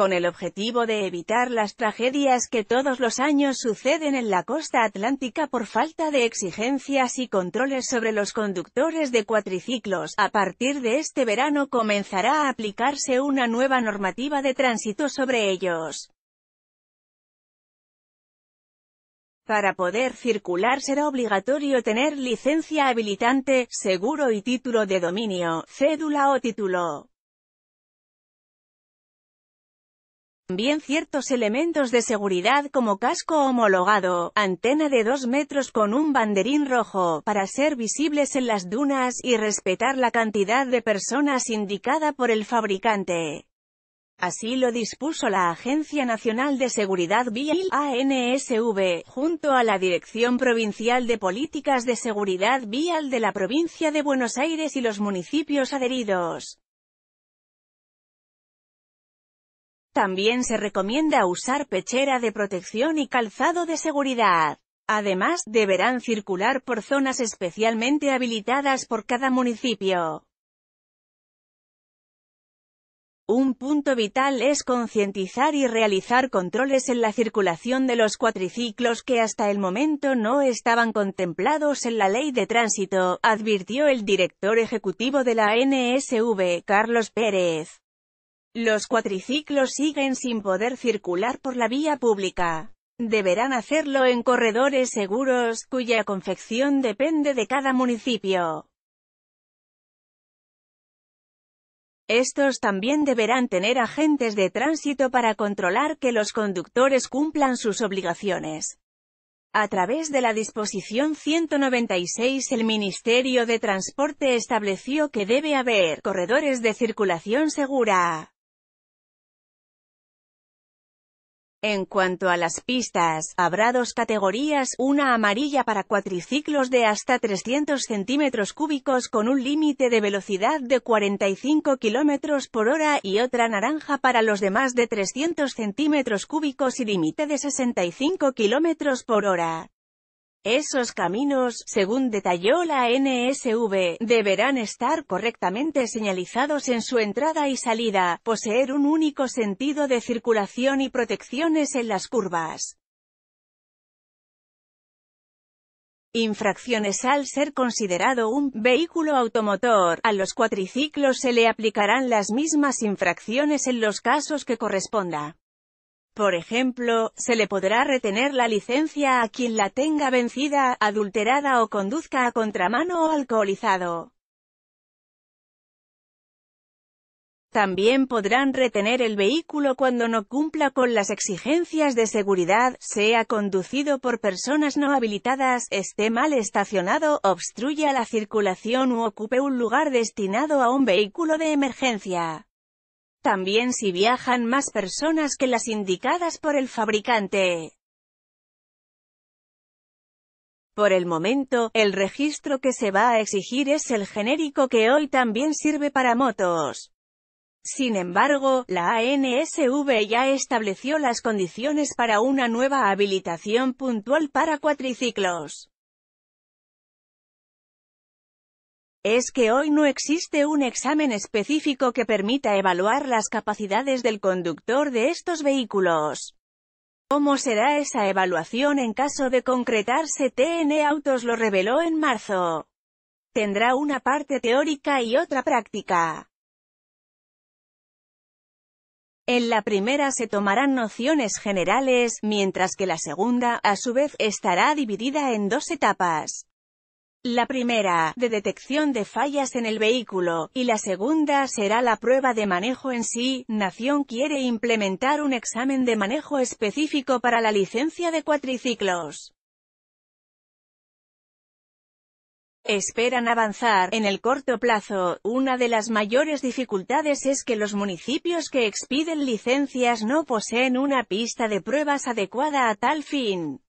con el objetivo de evitar las tragedias que todos los años suceden en la costa atlántica por falta de exigencias y controles sobre los conductores de cuatriciclos. A partir de este verano comenzará a aplicarse una nueva normativa de tránsito sobre ellos. Para poder circular será obligatorio tener licencia habilitante, seguro y título de dominio, cédula o título. También ciertos elementos de seguridad como casco homologado, antena de 2 metros con un banderín rojo, para ser visibles en las dunas y respetar la cantidad de personas indicada por el fabricante. Así lo dispuso la Agencia Nacional de Seguridad Vial ANSV, junto a la Dirección Provincial de Políticas de Seguridad Vial de la provincia de Buenos Aires y los municipios adheridos. También se recomienda usar pechera de protección y calzado de seguridad. Además, deberán circular por zonas especialmente habilitadas por cada municipio. Un punto vital es concientizar y realizar controles en la circulación de los cuatriciclos que hasta el momento no estaban contemplados en la ley de tránsito, advirtió el director ejecutivo de la NSV, Carlos Pérez. Los cuatriciclos siguen sin poder circular por la vía pública. Deberán hacerlo en corredores seguros, cuya confección depende de cada municipio. Estos también deberán tener agentes de tránsito para controlar que los conductores cumplan sus obligaciones. A través de la disposición 196 el Ministerio de Transporte estableció que debe haber corredores de circulación segura. En cuanto a las pistas, habrá dos categorías, una amarilla para cuatriciclos de hasta 300 centímetros cúbicos con un límite de velocidad de 45 kilómetros por hora y otra naranja para los demás de 300 centímetros cúbicos y límite de 65 kilómetros por hora. Esos caminos, según detalló la NSV, deberán estar correctamente señalizados en su entrada y salida, poseer un único sentido de circulación y protecciones en las curvas. Infracciones Al ser considerado un vehículo automotor, a los cuatriciclos se le aplicarán las mismas infracciones en los casos que corresponda. Por ejemplo, se le podrá retener la licencia a quien la tenga vencida, adulterada o conduzca a contramano o alcoholizado. También podrán retener el vehículo cuando no cumpla con las exigencias de seguridad, sea conducido por personas no habilitadas, esté mal estacionado, obstruya la circulación u ocupe un lugar destinado a un vehículo de emergencia. También si viajan más personas que las indicadas por el fabricante. Por el momento, el registro que se va a exigir es el genérico que hoy también sirve para motos. Sin embargo, la ANSV ya estableció las condiciones para una nueva habilitación puntual para cuatriciclos. es que hoy no existe un examen específico que permita evaluar las capacidades del conductor de estos vehículos. ¿Cómo será esa evaluación en caso de concretarse? TN Autos lo reveló en marzo. Tendrá una parte teórica y otra práctica. En la primera se tomarán nociones generales, mientras que la segunda, a su vez, estará dividida en dos etapas. La primera, de detección de fallas en el vehículo, y la segunda será la prueba de manejo en sí. Nación quiere implementar un examen de manejo específico para la licencia de cuatriciclos. Esperan avanzar, en el corto plazo, una de las mayores dificultades es que los municipios que expiden licencias no poseen una pista de pruebas adecuada a tal fin.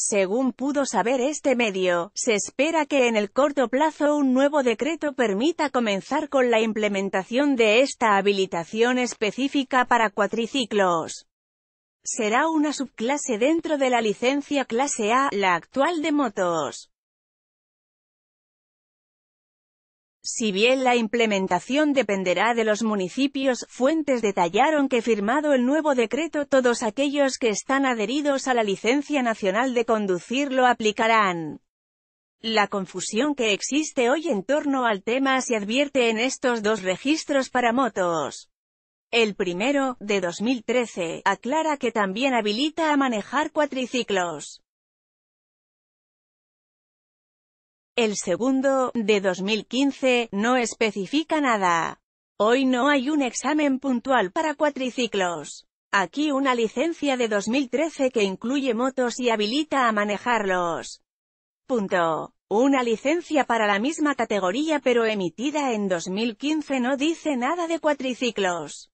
Según pudo saber este medio, se espera que en el corto plazo un nuevo decreto permita comenzar con la implementación de esta habilitación específica para cuatriciclos. Será una subclase dentro de la licencia clase A, la actual de motos. Si bien la implementación dependerá de los municipios, fuentes detallaron que firmado el nuevo decreto todos aquellos que están adheridos a la licencia nacional de conducir lo aplicarán. La confusión que existe hoy en torno al tema se advierte en estos dos registros para motos. El primero, de 2013, aclara que también habilita a manejar cuatriciclos. El segundo, de 2015, no especifica nada. Hoy no hay un examen puntual para cuatriciclos. Aquí una licencia de 2013 que incluye motos y habilita a manejarlos. Punto. Una licencia para la misma categoría pero emitida en 2015 no dice nada de cuatriciclos.